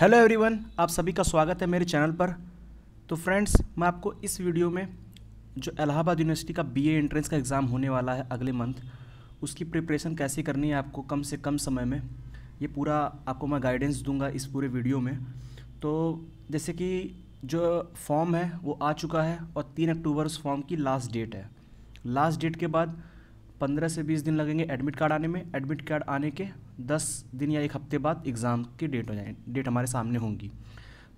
hello everyone आप सभी का स्वागत है मेरे चैनल पर तो फ्रेंड्स मैं आपको इस वीडियो में जो इलाहाबाद यूनिवर्सिटी का बीए एंट्रेंस का एग्ज़ाम होने वाला है अगले मंथ उसकी प्रिपरेशन कैसे करनी है आपको कम से कम समय में ये पूरा आपको मैं गाइडेंस दूंगा इस पूरे वीडियो में तो जैसे कि जो फॉर्म है वो आ चुका है और तीन अक्टूबर उस फॉर्म की लास्ट डेट है लास्ट डेट के बाद पंद्रह से बीस दिन लगेंगे एडमिट कार्ड आने में एडमिट कार्ड आने के दस दिन या एक हफ्ते बाद एग्ज़ाम की डेट हो जाए डेट हमारे सामने होंगी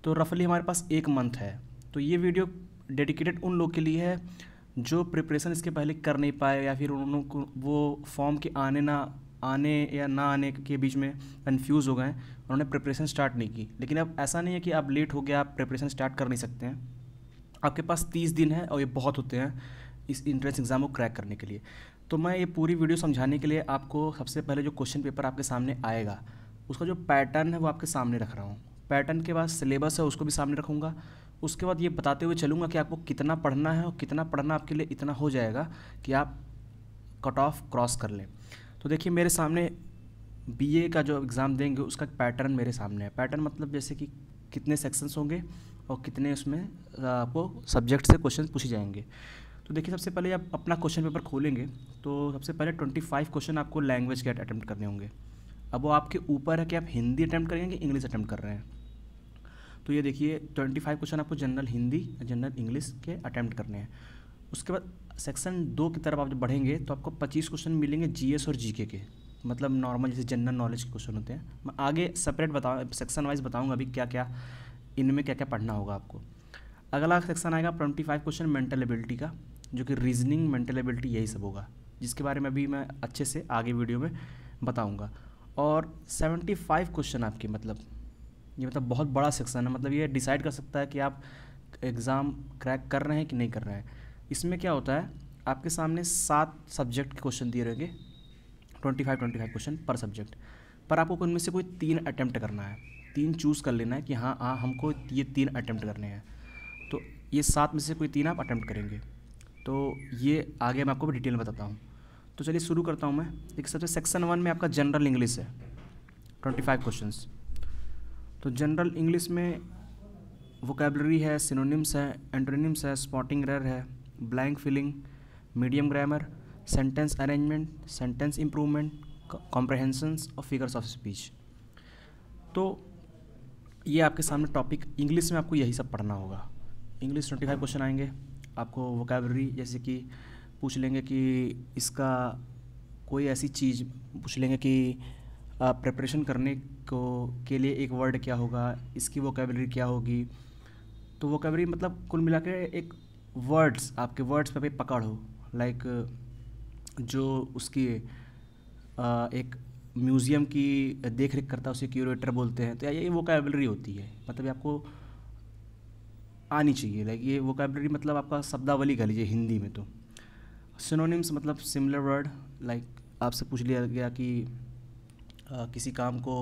तो रफली हमारे पास एक मंथ है तो ये वीडियो डेडिकेटेड उन लोग के लिए है जो प्रिपरेशन इसके पहले कर नहीं पाए या फिर उन लोगों को वो फॉर्म के आने ना आने या ना आने के बीच में कन्फ्यूज़ हो गए उन्होंने प्रिपरेशन स्टार्ट नहीं की लेकिन अब ऐसा नहीं है कि आप लेट हो गया आप प्रिपरेशन स्टार्ट कर नहीं सकते हैं आपके पास तीस दिन है और ये बहुत होते हैं इस इंट्रेंस एग्ज़ाम को क्रैक करने के लिए तो मैं ये पूरी वीडियो समझाने के लिए आपको सबसे पहले जो क्वेश्चन पेपर आपके सामने आएगा उसका जो पैटर्न है वो आपके सामने रख रहा हूँ पैटर्न के बाद सिलेबस है उसको भी सामने रखूँगा उसके बाद ये बताते हुए चलूँगा कि आपको कितना पढ़ना है और कितना पढ़ना आपके लिए इतना हो जाएगा कि आप कट ऑफ क्रॉस कर लें तो देखिए मेरे सामने बी का जो एग्ज़ाम देंगे उसका पैटर्न मेरे सामने है पैटर्न मतलब जैसे कि कितने सेक्शंस होंगे और कितने उसमें आपको सब्जेक्ट से क्वेश्चन पूछे जाएंगे तो देखिए सबसे पहले आप अपना क्वेश्चन पेपर खोलेंगे तो सबसे पहले ट्वेंटी फाइव क्वेश्चन आपको लैंग्वेज के अटैम्प्ट करने होंगे अब वो आपके ऊपर है कि आप हिंदी अटैम्प्ट करेंगे कि इंग्लिश अटैम्प्ट कर रहे हैं तो ये देखिए ट्वेंटी फाइव क्वेश्चन आपको जनरल हिंदी जनरल इंग्लिश के अटैम्प्ट करने हैं उसके बाद सेक्शन दो की तरफ आप जब बढ़ेंगे तो आपको पच्चीस क्वेश्चन मिलेंगे जी और जी के मतलब नॉर्मल जैसे जनरल नॉलेज के क्वेश्चन होते हैं मैं आगे सेपरेट बताऊँ सेक्शन वाइज बताऊँगा अभी क्या क्या इनमें क्या क्या पढ़ना होगा आपको अगला सेक्शन आएगा twenty five question mental ability का जो कि रीजनिंग मेंटल एबिलिटी यही सब होगा जिसके बारे में अभी मैं अच्छे से आगे वीडियो में बताऊँगा और 75 क्वेश्चन आपके मतलब ये मतलब बहुत बड़ा सेक्शन है मतलब ये डिसाइड कर सकता है कि आप एग्ज़ाम क्रैक कर रहे हैं कि नहीं कर रहे हैं इसमें क्या होता है आपके सामने सात सब्जेक्ट के क्वेश्चन दिए रहेंगे twenty five twenty five question पर सब्जेक्ट पर आपको उनमें से कोई तीन अटैम्प्ट करना है तीन चूज़ कर लेना है कि हाँ हाँ हमको ये तीन अटैम्प्ट करने हैं तो ये सात में से कोई तीन आप अटैम्प्ट करेंगे तो ये आगे मैं आपको डिटेल में बताता हूँ तो चलिए शुरू करता हूँ मैं एक सबसे सेक्शन वन में आपका जनरल इंग्लिश है ट्वेंटी फाइव क्वेश्चन तो जनरल इंग्लिश में वोकेबलरी है सिनोनिम्स है एंड्रोनिम्स है स्पॉटिंग रेयर है blank filling medium grammar sentence arrangement sentence improvement comprehensions और फिगर्स ऑफ स्पीच तो ये आपके सामने टॉपिक इंग्लिश में आपको यही सब पढ़ना होगा इंग्लिश ट्वेंटी फाइव क्वेश्चन आएंगे आपको वोकेबलरी जैसे कि पूछ लेंगे कि इसका कोई ऐसी चीज़ पूछ लेंगे कि प्रिपरेशन करने को के लिए एक वर्ड क्या होगा इसकी वोकेबलरी क्या होगी तो वोकेबलरी मतलब कुल मिला के एक वर्ड्स आपके वर्ड्स पर भी पकड़ हो लाइक जो उसकी एक म्यूज़ियम की देख रेख करता है उसे क्यूरेटर बोलते हैं तो ये वोकेबलरी होती है मतलब आपको आनी चाहिए लाइक ये वोकेबलरी मतलब आपका शब्दावली कह लीजिए हिंदी में तो सिनोनिम्स मतलब सिमिलर वर्ड लाइक आपसे पूछ लिया गया कि आ, किसी काम को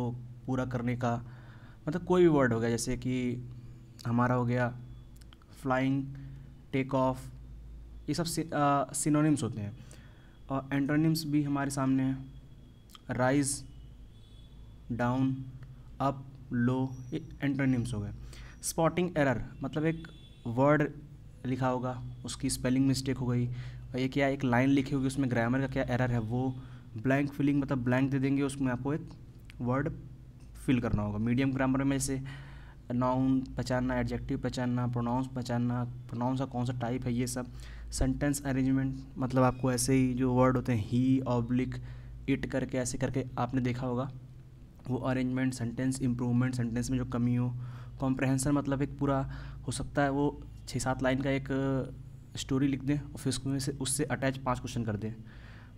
पूरा करने का मतलब कोई भी वर्ड हो गया जैसे कि हमारा हो गया फ्लाइंग टेक ऑफ ये सब सिनोनिम्स होते हैं और एंटोनिम्स भी हमारे सामने हैं राइज डाउन अप लो ये एंटोनिम्स हो गए स्पॉटिंग एरर मतलब एक वर्ड लिखा होगा उसकी स्पेलिंग मिस्टेक हो गई और ये क्या एक लाइन लिखी होगी उसमें ग्रामर का क्या एरर है वो ब्लैंक फिलिंग मतलब ब्लैंक दे देंगे उसमें आपको एक वर्ड फिल करना होगा मीडियम ग्रामर में जैसे नाउन पहचानना एडजेक्टिव पहचानना प्रोनाउंस पहचानना प्रोनाउंस का कौन सा टाइप है ये सब सेंटेंस अरेंजमेंट मतलब आपको ऐसे ही जो वर्ड होते हैं ही ऑब्लिक इट करके ऐसे करके आपने देखा होगा वो अरेंजमेंट सेंटेंस इम्प्रूवमेंट सेंटेंस में जो कमी हो कॉम्प्रहेंसन मतलब एक पूरा हो सकता है वो छः सात लाइन का एक स्टोरी लिख दें और फिर उसमें से उससे अटैच पांच क्वेश्चन कर दें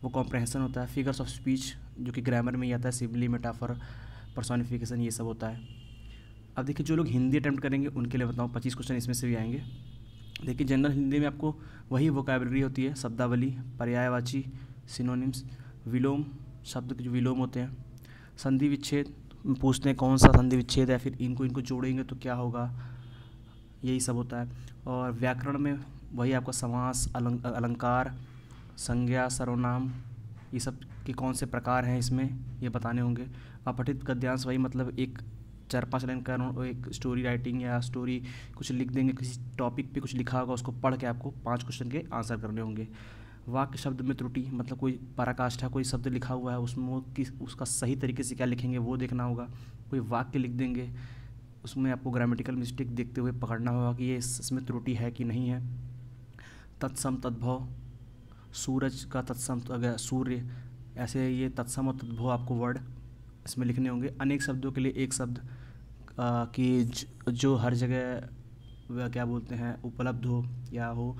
वो कॉम्प्रहेंसन होता है फिगर्स ऑफ स्पीच जो कि ग्रामर में ही आता है सिबली मेटाफर पर्सोनिफिकेशन ये सब होता है अब देखिए जो लोग हिंदी अटैम्प्ट करेंगे उनके लिए बताऊँ पच्चीस क्वेश्चन इसमें से भी आएंगे देखिए जनरल हिंदी में आपको वही वोकेबलरी होती है शब्दावली पर्यायवाची सिनोनिम्स विलोम शब्द के जो विलोम होते हैं संधि विच्छेद पूछते हैं कौन सा संधि विच्छेद है फिर इनको इनको जोड़ेंगे तो क्या होगा यही सब होता है और व्याकरण में वही आपका समास अलंकार संज्ञा सर्वनाम ये सब के कौन से प्रकार हैं इसमें ये बताने होंगे अपठित गद्यांश वही मतलब एक चार पांच लाइन का एक स्टोरी राइटिंग या स्टोरी कुछ लिख देंगे किसी टॉपिक पे कुछ लिखा होगा उसको पढ़ के आपको पांच क्वेश्चन के आंसर करने होंगे वाक्य शब्द में त्रुटि मतलब कोई पराकाष्ठा कोई शब्द लिखा हुआ है उसमें किस उसका सही तरीके से क्या लिखेंगे वो देखना होगा कोई वाक्य लिख देंगे उसमें आपको ग्रामेटिकल मिस्टेक देखते हुए पकड़ना होगा कि ये इसमें त्रुटि है कि नहीं है तत्सम तद्भव सूरज का तत्सम अगर सूर्य ऐसे ये तत्सम और तद्भव आपको वर्ड इसमें लिखने होंगे अनेक शब्दों के लिए एक शब्द कि जो हर जगह क्या बोलते हैं उपलब्ध हो या हो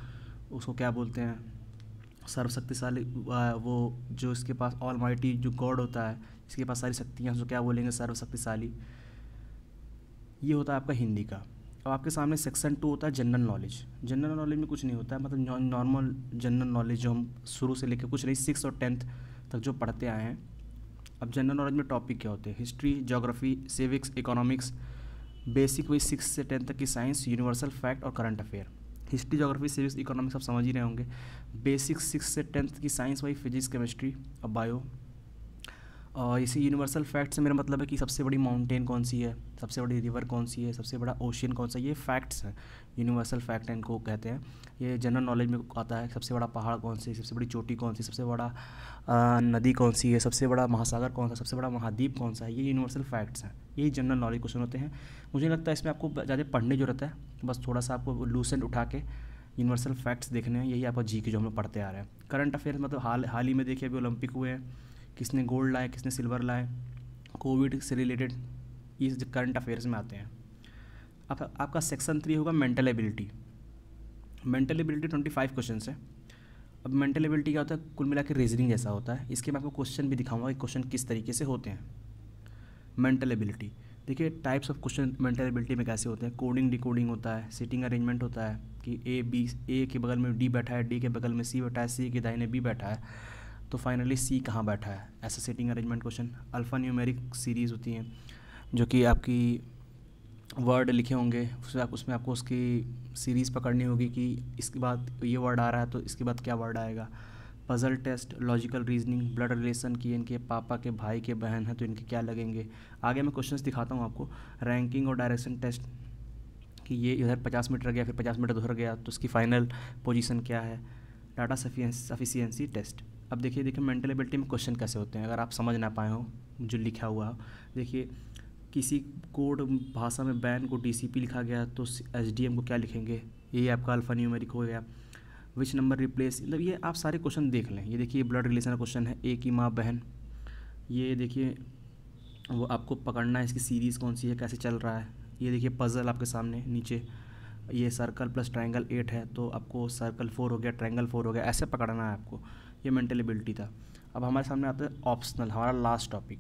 उसको क्या बोलते हैं सर्वशक्तिशाली वो जो इसके पास ऑल माइटी जो गॉड होता है इसके पास सारी शक्तियाँ जो तो क्या बोलेंगे सर्वशक्तिशाली ये होता है आपका हिंदी का अब आपके सामने सेक्शन टू होता है जनरल नॉलेज जनरल नॉलेज में कुछ नहीं होता है मतलब नॉर्मल जनरल नॉलेज जो हम शुरू से लेकर कुछ नहीं सिक्स और टेंथ तक जो पढ़ते आए हैं अब जनरल नॉलेज में टॉपिक क्या होते हैं history geography civics economics basic वही सिक्स से टेंथ तक की साइंस यूनिवर्सल फैक्ट और current affair history geography civics economics आप समझ ही रहे होंगे बेसिक सिक्स से टेंथ की साइंस वाई फिजिक्स केमिस्ट्री और बायो और इसी यूनिवर्सल फैक्ट से मेरा मतलब है कि सबसे बड़ी माउंटेन कौन सी है सबसे बड़ी रिवर कौन सी है सबसे बड़ा ओशियन कौन सा ये फैक्ट्स हैं यूनिवर्सल फैक्ट इनको कहते हैं ये जनरल नॉलेज में आता है सबसे बड़ा पहाड़ कौन सी सबसे बड़ी चोटी कौन सी सबसे बड़ा नदी कौन सी है सबसे बड़ा महासागर कौन सा सबसे बड़ा महाद्वीप कौन सा है ये यूनिवर्सल फैक्ट्स हैं यही जनरल नॉलेज क्वेश्चन होते हैं मुझे लगता है इसमें आपको ज़्यादा पढ़ने जो रहता है बस थोड़ा सा आपको लूसेंट उठा के यूनिवर्सल फैक्ट्स देखने हैं यही आपका जी के जो हम लोग पढ़ते आ रहे हैं करंट अफेयर्स मतलब हाल हाल ही में देखिए अभी ओलंपिक हुए हैं किसने गोल्ड लाए किसने सिल्वर लाए कोविड से रिलेटेड इस करंट अफेयर्स में आते हैं आप, आपका सेक्शन थ्री होगा mental ability mental ability twenty five question है अब मेंटल एबिलिटी क्या होता है कुल मिला के रीजनिंग जैसा होता है इसके मैं आपको क्वेश्चन भी दिखाऊंगा कि क्वेश्चन किस तरीके से होते हैं मेंटल एबिलिटी देखिए types of question mental ability में कैसे होते हैं कोडिंग डिकोडिंग होता है सिटिंग अरेंजमेंट होता है कि ए बी ए के बगल में डी बैठा है डी के बगल में सी बैठा है सी के दाइने बी बैठा है तो फाइनली सी कहाँ बैठा है ऐसा sitting arrangement question alphanumeric series होती हैं जो कि आपकी वर्ड लिखे होंगे उसमें आप उसमें आपको उसकी सीरीज़ पकड़नी होगी कि इसके बाद ये वर्ड आ रहा है तो इसके बाद क्या वर्ड आएगा puzzle test logical reasoning blood relation की इनके पापा के भाई के बहन हैं तो इनके क्या लगेंगे आगे मैं क्वेश्चंस दिखाता हूँ आपको रैंकिंग और डायरेक्शन टेस्ट कि ये इधर पचास मीटर गया फिर पचास मीटर उधर गया तो उसकी फाइनल पोजिशन क्या है डाटा सफिशियंसी टेस्ट अब देखिए देखिए मेंटल एबिलिटी में क्वेश्चन कैसे होते हैं अगर आप समझ ना पाए हो जो लिखा हुआ हो देखिए किसी कोड भाषा में बैन को डीसीपी लिखा गया तो एसडीएम को क्या लिखेंगे ये आपका अल्फ़ा न्यूमेरिक हो गया विच नंबर रिप्लेस मतलब ये आप सारे क्वेश्चन देख लें ये देखिए ब्लड रिलेशन का क्वेश्चन है ए की माँ बहन ये देखिए वो आपको पकड़ना है इसकी सीरीज़ कौन सी है कैसे चल रहा है ये देखिए पज़ल आपके सामने नीचे ये सर्कल प्लस ट्राइंगल एट है तो आपको सर्कल फोर हो गया ट्राइंगल फोर हो गया ऐसे पकड़ना है आपको ये मेंटल एबिलिटी था अब हमारे सामने आता है ऑप्शनल हमारा लास्ट टॉपिक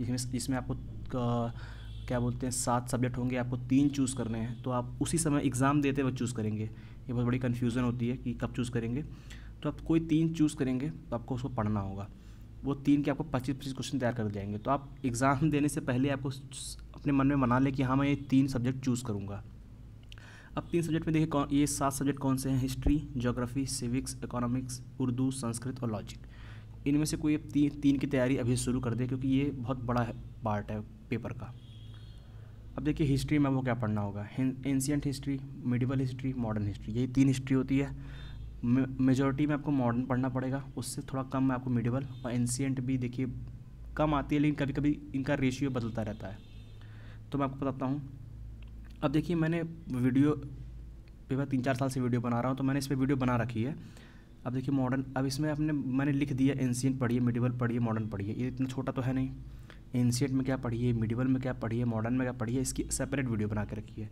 इसमें इसमें आपको क्या बोलते हैं सात सब्जेक्ट होंगे आपको तीन चूज़ करने हैं तो आप उसी समय एग्ज़ाम देते वक्त चूज़ करेंगे ये बहुत बड़ी कन्फ्यूज़न होती है कि कब चूज़ करेंगे तो आप कोई तीन चूज़ करेंगे तो आपको उसको पढ़ना होगा वो तीन के आपको पच्चीस पच्चीस क्वेश्चन तैयार कर जाएंगे तो आप एग्ज़ाम देने से पहले आपको अपने मन में मना लें कि हाँ मैं ये तीन सब्जेक्ट चूज़ करूँगा अब तीन सब्जेक्ट में देखिए कौन ये सात सब्जेक्ट कौन से हैं history geography civics economics Urdu Sanskrit और लॉजिक इनमें से कोई ती, तीन की तैयारी अभी शुरू कर दे क्योंकि ये बहुत बड़ा है पार्ट है पेपर का अब देखिए हिस्ट्री में आपको क्या पढ़ना होगा ancient history medieval history modern history यही तीन हिस्ट्री होती है मेजोरिटी में आपको मॉडर्न पढ़ना पड़ेगा उससे थोड़ा कम में आपको मिडिवल और एंशियंट भी देखिए कम आती है लेकिन कभी कभी इनका रेशियो बदलता रहता है तो मैं आपको बताता हूँ अब देखिए मैंने वीडियो पे मैं तीन चार साल से वीडियो बना रहा हूँ तो मैंने इस पर वीडियो बना रखी है अब देखिए मॉडर्न अब इसमें आपने मैंने लिख दिया एनशियट पढ़िए मिडिवल पढ़िए मॉडर्न पढ़िए ये इतना छोटा तो है नहीं एनशियट में क्या पढ़िए मिडिवल में क्या पढ़िए मॉडर्न में क्या पढ़िए इसकी सेपरेट वीडियो बना के रखी है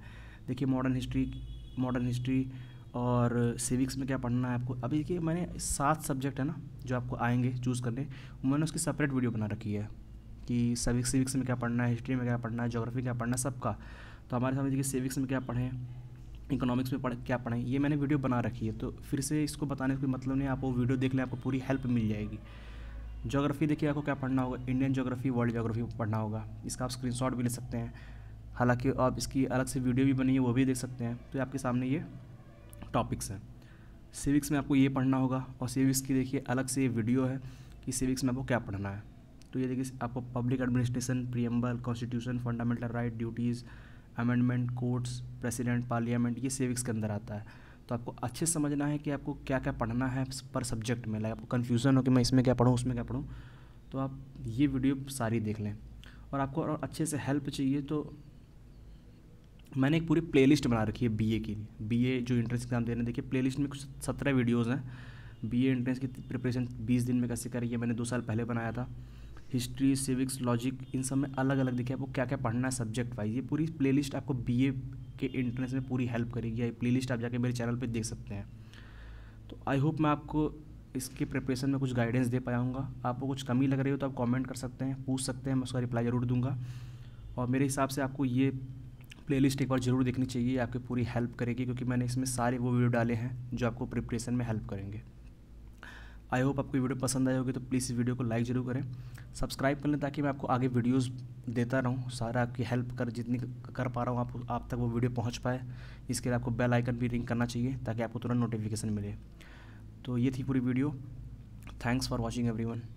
देखिए मॉडर्न हिस्ट्री मॉडर्न हिस्ट्री और सिविक्स में क्या पढ़ना है आपको अभी देखिए मैंने सात सब्जेक्ट है ना जो आपको आएंगे चूज़ करने मैंने उसकी सेपरेट वीडियो बना रखी है कि सिविक्स सिविक्स में क्या पढ़ना है हिस्ट्री में क्या पढ़ना है जोग्राफी क्या पढ़ना है सबका तो हमारे सामने देखिए सिविक्स में क्या पढ़ें इकोनॉमिक्स में पढ़ क्या पढ़ें ये मैंने वीडियो बना रखी है तो फिर से इसको बताने का कोई मतलब नहीं आप वो वीडियो देख लें आपको पूरी हेल्प मिल जाएगी जोग्राफ़ी देखिए आपको क्या पढ़ना होगा इंडियन जोग्राफ़ी वर्ल्ड जोग्राफ़ी पढ़ना होगा इसका आप स्क्रीन भी ले सकते हैं हालाँकि आप इसकी अलग से वीडियो भी बनी है वो भी देख सकते हैं तो आपके सामने ये टॉपिक्स हैं सिविक्स में आपको ये पढ़ना होगा और सिविक्स की देखिए अलग से ये वीडियो है कि सिविक्स में आपको क्या पढ़ना है तो ये देखिए आपको public administration preamble constitution fundamental right duties amendment courts president parliament ये सिविक्स के अंदर आता है तो आपको अच्छे समझना है कि आपको क्या क्या पढ़ना है पर सब्जेक्ट में लाइक आपको कन्फ्यूज़न हो कि मैं इसमें क्या पढ़ूँ उसमें क्या पढ़ूँ तो आप ये वीडियो सारी देख लें और आपको और अच्छे से हेल्प चाहिए तो मैंने एक पूरी प्लेलिस्ट बना रखी है बीए की बीए जो इंट्रेंस एग्ज़ाम देने देखिए प्लेलिस्ट में कुछ सत्रह वीडियोज़ हैं बीए एंट्रेंस की प्रिपरेशन बीस दिन में कैसे करिए मैंने दो साल पहले बनाया था हिस्ट्री सिविक्स लॉजिक इन सब में अलग अलग देखिए आपको क्या क्या पढ़ना है सब्जेक्ट वाइज ये पूरी प्ले आपको बी के एंट्रेंस में पूरी हेल्प करेगी ये प्ले आप जाके मेरे चैनल पर देख सकते हैं तो आई होप मैं आपको इसके प्रिपरेशन में कुछ गाइडेंस दे पाऊँगा आपको कुछ कमी लग रही हो तो आप कमेंट कर सकते हैं पूछ सकते हैं मैं उसका रिप्लाई ज़रूर दूंगा और मेरे हिसाब से आपको ये प्लेलिस्ट एक बार ज़रूर देखनी चाहिए आपकी पूरी हेल्प करेगी क्योंकि मैंने इसमें सारे वो वीडियो डाले हैं जो आपको प्रिपरेशन में हेल्प करेंगे आई होप आपको वीडियो पसंद आई होगी तो प्लीज़ इस वीडियो को लाइक ज़रूर करें सब्सक्राइब कर लें ताकि मैं आपको आगे वीडियोस देता रहूं सारा आपकी हेल्प कर जितनी कर पा रहा हूं आप आप तक वो वीडियो पहुंच पाए इसके लिए आपको बेल आइकन भी रिंग करना चाहिए ताकि आपको तुरंत नोटिफिकेशन मिले तो ये थी पूरी video thanks for watching every